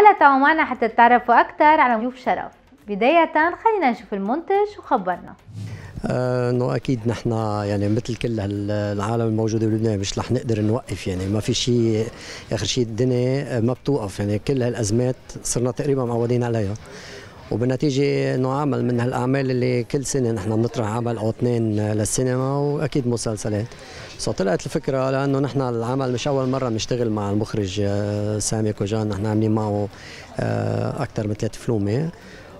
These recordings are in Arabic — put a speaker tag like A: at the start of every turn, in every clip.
A: هلا تعالوا معنا حتى تتعرفوا أكثر على ضيوف شرف بداية خلينا نشوف المنتج وخبرنا
B: انه اكيد نحن يعني مثل كل العالم الموجوده بلبنان مش رح نقدر نوقف يعني ما في شيء اخر شيء الدنيا ما بتوقف يعني كل هالازمات صرنا تقريبا معودين عليها وبالنتيجه انه عمل من هالاعمال اللي كل سنه نحن بنطرح عمل او اثنين للسينما واكيد مسلسلات سو طلعت الفكره لانه نحن العمل مش اول مره بنشتغل مع المخرج آه، سامي كوجان نحن عاملين معه آه، اكثر من ثلاث فلومه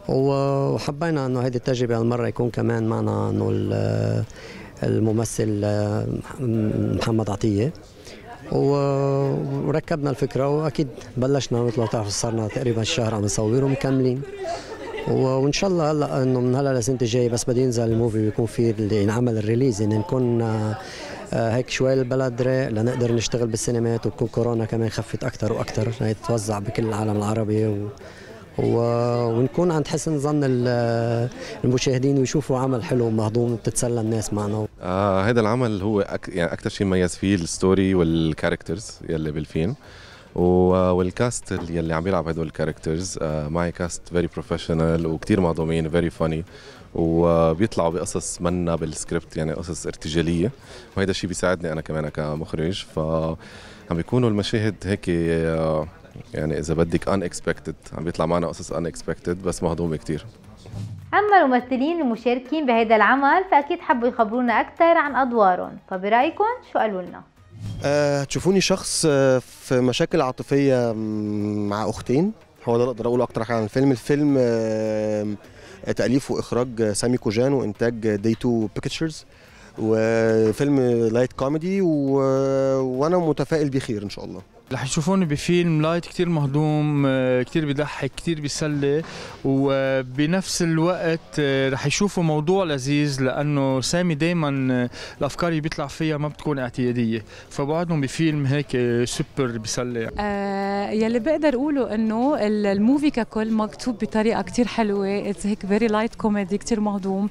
B: وحبينا انه هذه التجربه هالمره يكون كمان معنا انه آه، الممثل محمد عطيه وركبنا الفكره واكيد بلشنا مثل ما بتعرفوا صرنا تقريبا الشهر عم نصور ومكملين وان شاء الله هلا انه من هلا للسنه الجايه بس بده ينزل الموفي ويكون في ينعمل الريليز ان نكون آه، آه، هيك شوي البلد رايق لنقدر نشتغل بالسينمات وبكون كورونا كمان خفت اكثر واكثر يتوزع بكل العالم العربي و... و... ونكون عند حسن ظن آه، المشاهدين ويشوفوا عمل حلو ومهضوم بتتسلى الناس معنا آه هذا العمل هو أك... يعني اكثر شيء مميز فيه الستوري والكاركترز يلي بالفيلم آه، والكاست اللي عم بيلعب هدول الكاركترز آه، معي كاست فيري بروفيشنال وكثير معضومين فيري فاني وبيطلعوا بقصص منا بالسكريبت يعني قصص ارتجاليه وهيدا الشيء بيساعدني انا كمان كمخرج ف عم بيكونوا المشاهد هيك آه، يعني اذا بدك ان اكسبكتد عم بيطلع معنا قصص ان اكسبكتد بس مهضومه كثير
A: اما الممثلين المشاركين بهذا العمل فاكيد حبوا يخبرونا اكثر عن ادوارهم فبرايكم شو قالوا لنا
C: هتشوفوني آه، شخص آه، في مشاكل عاطفيه مع اختين هو ده اقدر اقوله اكتر حاجه عن الفيلم الفيلم آه، تاليف واخراج سامي كوجان وانتاج دي تو بيكتشرز وفيلم لايت كوميدي و... وانا متفائل بخير ان شاء الله رح تشوفوني بفيلم لايت كتير مهضوم آه، كتير بضحك كتير بيسلي وبنفس الوقت آه، رح يشوفوا موضوع لذيذ لانه سامي دايما آه، الافكار اللي بيطلع فيها ما بتكون اعتياديه فبعدهم بفيلم هيك سوبر بيسلي آه يلي بقدر اقوله انه الموفي ككل مكتوب بطريقه كتير حلوه اتس هيك فيري لايت كوميدي كتير مهضوم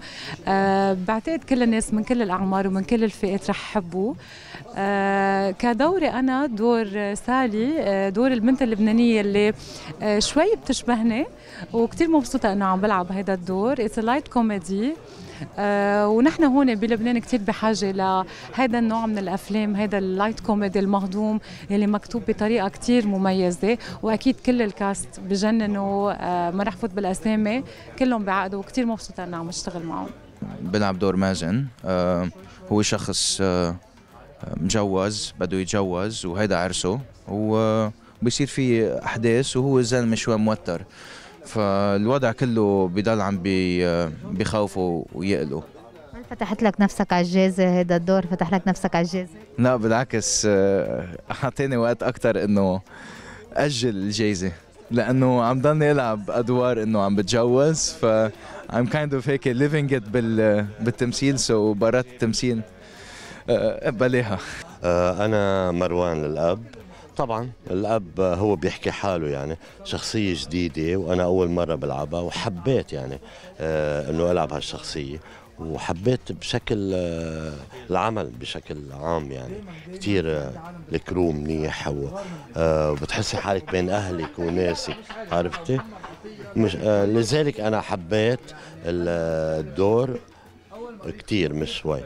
C: آه بعتقد كل الناس من كل الاعمار ومن كل الفئات رح يحبوه آه كدوري انا دور مثالي آه، دور البنت اللبنانيه اللي آه، شوي بتشبهني وكثير مبسوطه انه عم بلعب هذا الدور a لايت آه، كوميدي ونحن هون بلبنان كثير بحاجه لهذا النوع من الافلام هذا اللايت كوميدي المهضوم يلي مكتوب بطريقه كثير مميزه واكيد كل الكاست بجننوا ما رح فوت بالاسامي كلهم بعقدوا وكثير مبسوطه انه عم اشتغل معهم
A: بلعب دور مازن هو شخص مجوز بده يتجوز وهيدا عرسه وبصير في احداث وهو زلمه شوي موتر فالوضع كله بضل عم بخوفه ويقلقه هل فتحت لك نفسك على الجازة هذا الدور فتح لك نفسك على الجازة؟ لا بالعكس آه، أعطيني وقت أكثر إنه أجل الجايزة لأنه عم ضلني ألعب أدوار إنه عم بتجوز ف I'm kind of هيك living it بال بالتمثيل سو so برات التمثيل
B: آه، بلاها آه، انا مروان الاب طبعا الاب هو بيحكي حاله يعني شخصيه جديده وانا اول مره بلعبها وحبيت يعني آه، انه العب هالشخصيه وحبيت بشكل العمل بشكل عام يعني كثير الكرو منيح وبتحسي حالك بين اهلك وناسك عرفتي مش لذلك انا حبيت الدور كثير مش شوي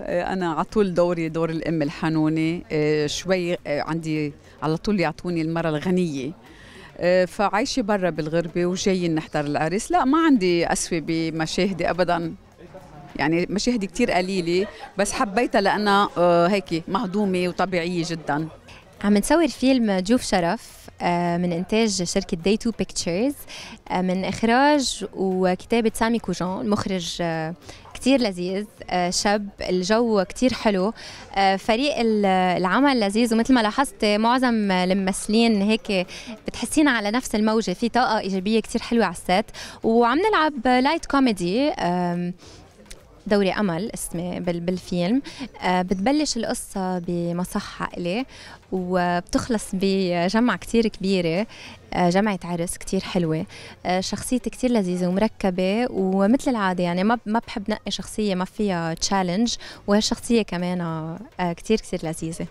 A: آه، انا على طول دوري دور الام الحنونه آه، شوي آه، عندي على طول يعطوني المره الغنيه فعايشه برا بالغربه وجايين نحضر العرس لا ما عندي قسوه بمشاهدي ابدا يعني مشاهدي كتير قليله بس حبيتها لانها هيك مهضومه وطبيعيه جدا عم نصور فيلم ضيوف شرف آه، من إنتاج شركة داي تو بيكتشرز من إخراج وكتابة سامي كوجون المخرج آه، كتير لذيذ آه، شاب الجو كتير حلو فريق العمل لذيذ ومثل ما لاحظت معظم الممثلين هيك بتحسين على نفس الموجة في طاقة إيجابية كتير حلوة على السات وعم نلعب لايت كوميدي دوري امل اسمه بالفيلم آه، بتبلش القصه بمصحه إلي وبتخلص بجمعه كتير كبيره آه، جمعة عرس كتير حلوة آه، شخصيتي كتير لذيذة ومركبة ومثل العادة يعني ما ما بحب نقي شخصية ما فيها تشالنج وهالشخصية كمان كتير كتير لذيذة